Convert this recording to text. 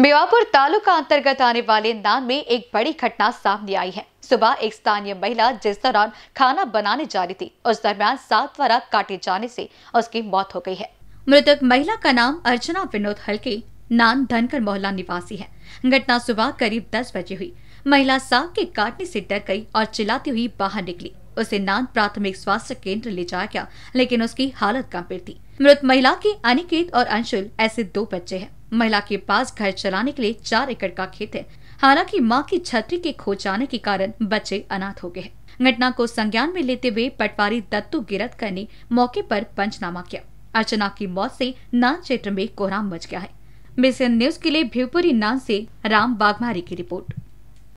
बेवापुर तालुका अंतर्गत आने वाले नान में एक बड़ी घटना सामने आई है सुबह एक स्थानीय महिला जिस दौरान खाना बनाने जा रही थी उस दरमियान सात द्वारा काटे जाने से उसकी मौत हो गई है मृतक महिला का नाम अर्चना विनोद हल्के नान धनकर मोहल्ला निवासी है घटना सुबह करीब दस बजे हुई महिला सांप के काटने से डर गई और चिल्लाती हुई बाहर निकली उसे नान प्राथमिक स्वास्थ्य केंद्र ले जाया गया लेकिन उसकी हालत गंभीर थी मृत महिला के अनिकेत और अंशुल ऐसे दो बच्चे हैं महिला के पास घर चलाने के लिए चार एकड़ का खेत है हालांकि मां की छतरी के खो जाने के कारण बच्चे अनाथ हो गए घटना को संज्ञान में लेते हुए पटवारी दत्तू गिरतकर ने मौके पर पंचनामा किया अर्चना की मौत से नान क्षेत्र में कोहराम मच गया है मिशन न्यूज के लिए भिवपुरी नान से राम बाघमारी की रिपोर्ट